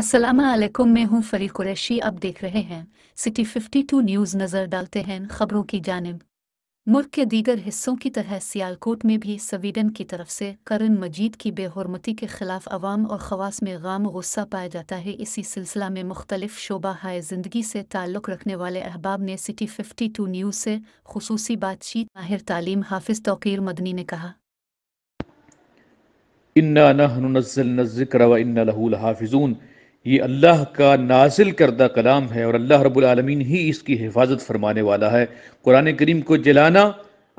असलम मैं हूं फरी कुरैशी अब देख रहे हैं सिटी 52 न्यूज़ नज़र डालते हैं खबरों की जानब मुल्क के दीगर हिस्सों की तरह सियालकोट में भी स्वीडन की तरफ से करण मजीद की बेहरमती के खिलाफ अवाम और खवास में गाम गुस्सा पाया जाता है इसी सिलसिला में मुख्तलिफ शोबा हाय जिंदगी से ताल्लुक़ रखने वाले अहबाब ने सिटी फिफ्टी टू न्यूज़ से खसूसी बातचीत माहिर तालीम हाफिज तोकीर मदनी ने कहा इन्ना नज़ल नज़िक्र व इन्ना लहू लहाफिज़ून ये अल्लाह का नाजिल करदा कलाम है और अल्लाह रबालमीन ही इसकी हिफाजत फरमाने वाला है कुरान करीम को जलाना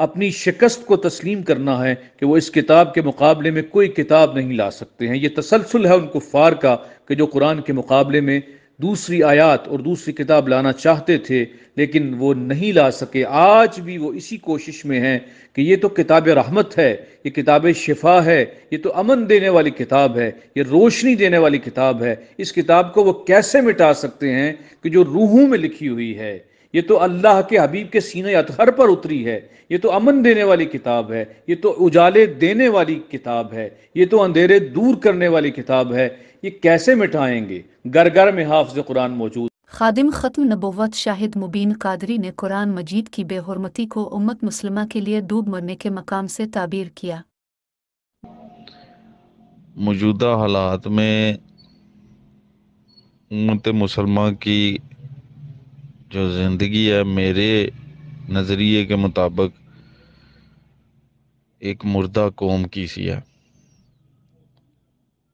अपनी शिकस्त को तस्लीम करना है कि वो इस किताब के मुकाबले में कोई किताब नहीं ला सकते हैं ये तसलसल है उन कुफ़ार का कि जो कुरान के मुकाबले में दूसरी आयत और दूसरी किताब लाना चाहते थे लेकिन वो नहीं ला सके आज भी वो इसी कोशिश में हैं कि ये तो किताब रहमत है ये किताब शिफा है ये तो अमन देने वाली किताब है ये रोशनी देने वाली किताब है इस किताब को वो कैसे मिटा सकते हैं कि जो रूहों में लिखी हुई है ये तो अल्लाह के हबीब के सीने अतहर पर उतरी है ये तो अमन देने वाली किताब है ये तो उजाले देने वाली किताब है ये तो अंधेरे दूर करने वाली किताब है ये कैसे मिटाएंगे घर घर में हाफज कुरान मौजूद खादिम ख़त्म नबोवत शाहिद मुबीन कादरी ने कुरान मजीद की बेहरमती को उम्मत मुसलमा के लिए डूब मरने के मकाम से ताबीर किया मौजूदा हालात में उम्मत मुसलमा की जो ज़िंदगी है मेरे नज़रिए के मुताबिक एक मुर्दा कौम की सी है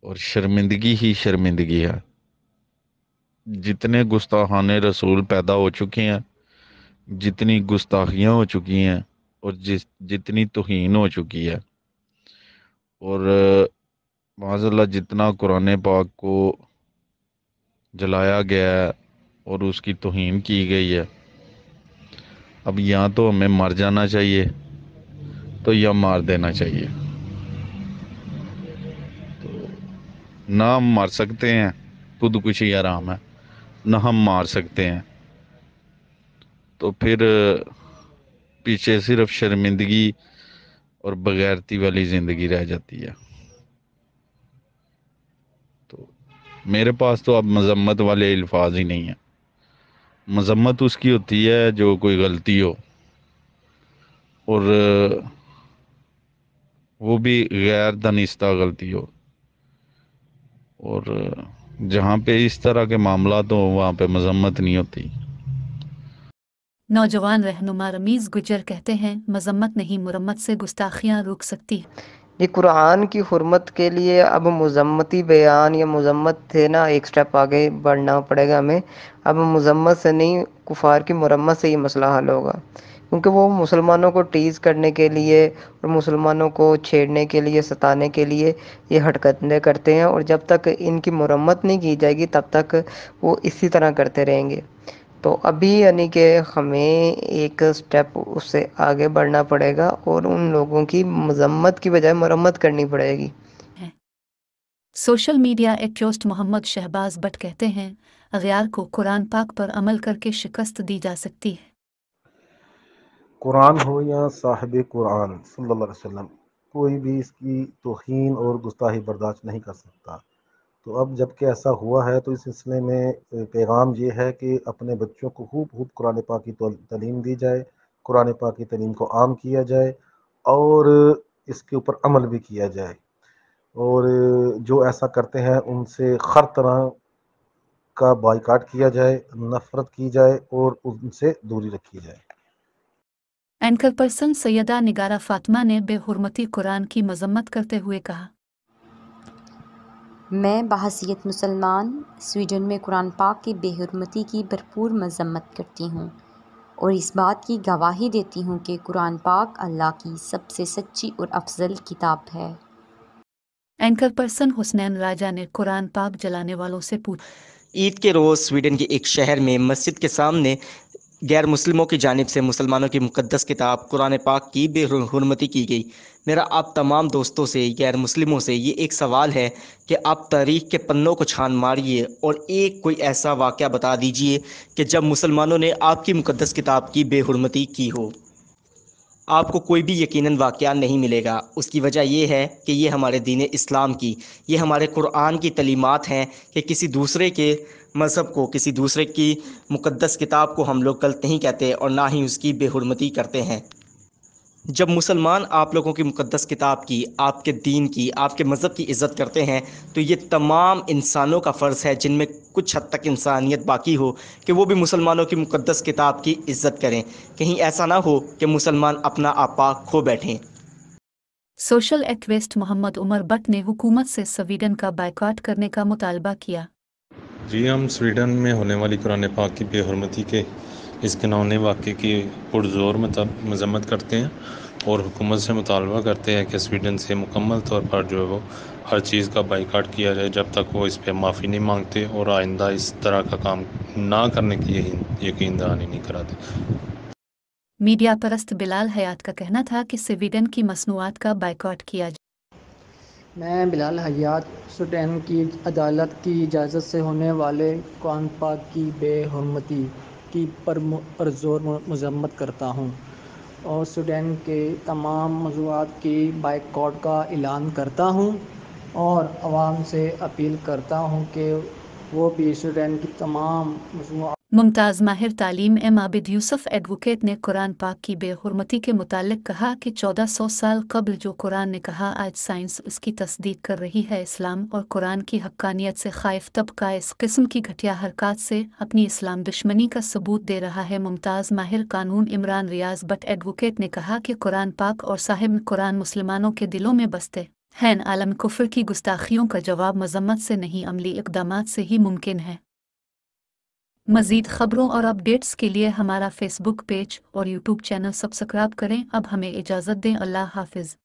और शर्मिंदगी ही शर्मिंदगी है जितने गुस्ताखान रसूल पैदा हो चुके हैं जितनी गुस्ताखियाँ हो चुकी हैं और जिस जितनी तोहन हो चुकी है और माजल्ला जितना कुरान पाक को जलाया गया है और उसकी तोहन की गई है अब या तो हमें मर जाना चाहिए तो या मार देना चाहिए ना हम मर सकते हैं खुदकुशी आराम है ना हम मार सकते हैं तो फिर पीछे सिर्फ शर्मिंदगी और बगैरती वाली ज़िंदगी रह जाती है तो मेरे पास तो अब मजम्मत वाले अल्फाज ही नहीं है मजम्मत उसकी होती है जो कोई गलती हो और वो भी गैर दनिस्ता गलती हो और जहाँ पे इस तरह के मामला तो वहाँ पे मजम्मत नहीं होती नौजवान रहनुमा रमीज़ गुजर कहते हैं मजम्मत नहीं मुरम्मत से गुस्ताखियाँ रुक सकती ये कुरान की हुरमत के लिए अब मजम्मती बयान या मजम्मत थे ना एक स्टेप आगे बढ़ना पड़ेगा हमें अब मजम्मत से नहीं कुफार की मुरम्मत से ये मसला हल होगा क्योंकि वो मुसलमानों को टीज़ करने के लिए और मुसलमानों को छेड़ने के लिए सताने के लिए ये हरकतें करते हैं और जब तक इनकी मरम्मत नहीं की जाएगी तब तक वो इसी तरह करते रहेंगे तो अभी यानी कि हमें एक स्टेप उससे आगे बढ़ना पड़ेगा और उन लोगों की मजम्मत की बजाय मरम्मत करनी पड़ेगी social media act Mohammad Shahbaz Butt कहते हैं अगर को कुरान पाक पर अमल करके शिकस्त दी जा सकती है कुरान हो या साहिब कुरान सल्लल्लाहु अलैहि वसल्लम कोई भी इसकी तोहन और गुस्ताही बर्दाश्त नहीं कर सकता तो अब जबकि ऐसा हुआ है तो इस सिलसिले में पैगाम ये है कि अपने बच्चों को खूब खूब कुरान पाक की तलीम दी जाए कुरान पाक की तलीम को आम किया जाए और इसके ऊपर अमल भी किया जाए और जो ऐसा करते हैं उनसे हर तरह का बाइकाट किया जाए नफ़रत की जाए और उनसे दूरी रखी जाए एंकर पर्सन सैदा निगारा फातिमा ने बेहरमती कुरान की मजम्मत करते हुए कहा मैं बहसीत मुसलमान स्वीडन में कुरान पाक की बेहरमती की भरपूर मजम्मत करती हूँ और इस बात की गवाही देती हूँ कि कुरान पाक अल्लाह की सबसे सच्ची और अफजल किताब है एंकर पर्सन हुसनैन राजा ने कुरान पाक जलाने वालों से पूछा ईद के रोज़ स्वीडन के एक शहर में मस्जिद के सामने गैर मुस्लिमों की जानब से मुसलमानों की मुकदस किताब कुरान पाक की बेहरमती की गई मेरा आप तमाम दोस्तों से गैर मुस्लिमों से ये एक सवाल है कि आप तारीख के पन्नों को छान मारिए और एक कोई ऐसा वाक़ बता दीजिए कि जब मुसलमानों ने आपकी मुकदस किताब की बेहरमती की हो आपको कोई भी यकीनन वाक़ नहीं मिलेगा उसकी वजह यह है कि ये हमारे दीन इस्लाम की ये हमारे कुरान की तलीमत हैं कि किसी दूसरे के मज़हब को किसी दूसरे की मुक़दस किताब को हम लोग गलत नहीं कहते और ना ही उसकी बेहरमती करते हैं जब मुसलमान आप लोगों की मुक़दस किताब की आपके दीन की आपके मज़हब की इज़्ज़त करते हैं तो ये तमाम इंसानों का फ़र्ज़ है जिनमें कुछ हद तक इंसानियत बाकी हो कि वो भी मुसलमानों की मुक़दस किताब की इज़्ज़त करें कहीं ऐसा ना हो कि मुसलमान अपना आपा खो बैठें सोशल एक्टिविस्ट मोहम्मद उमर बट ने हुकूमत से स्वीडन का बाइकआउट करने का मुतालबा किया जी हम स्वीडन में होने वाली कुरान पाक की बेहरमती के इस घिनौने वाक़े की पुरज़ोर मजम्मत करते हैं और हुकूमत से मुतालबा करते हैं कि स्वीडन से मुकम्मल तौर पर जो है वो हर चीज़ का बाईकाट किया जाए जब तक वो इस पर माफ़ी नहीं मांगते और आइंदा इस तरह का काम ना करने की यकीन दहानी नहीं कराते मीडिया परस्त बिलाल हयात का कहना था कि स्वीडन की मसनूआत का बाइकआउट किया जाए मैं बिलाल हयात स्वीडन की अदालत की इजाज़त से होने वाले कौन पाक की बेहरमती तरक्की पर पर ज़ोर मजम्मत करता हूँ और सूडान के तमाम मौजूद की बाइकॉट का ऐलान करता हूँ और आवाम से अपील करता हूँ कि वो भी सूडान की तमाम मौजूद मुमताज़ माहिर तालीम एम आबिद यूसुफ एडवोकेट ने कुरान पाक की बेहरमती के मुतालिक कहा कि चौदह सौ साल कबल जो कुरान ने कहा आज साइंस उसकी तस्दीक कर रही है इस्लाम और कुरान की हक्कानियत से खाइफ तबका इस किस्म की घटिया हरकत से अपनी इस्लाम दुश्मनी का सबूत दे रहा है मुमताज़ माहिर कानून इमरान रियाज बट एडवोकेट ने कहा कि कुरान पाक और साहिब कुरान मुसलमानों के दिलों में बसते हैं आलम कुफर की गुस्ताखियों का जवाब मजम्मत से नहीं अमली इकदाम से ही मुमकिन है मजीद खबरों और अपडेट्स के लिए हमारा फेसबुक पेज और यूट्यूब चैनल सब्सक्राइब करें अब हमें इजाज़त दें अल्लाह हाफिज़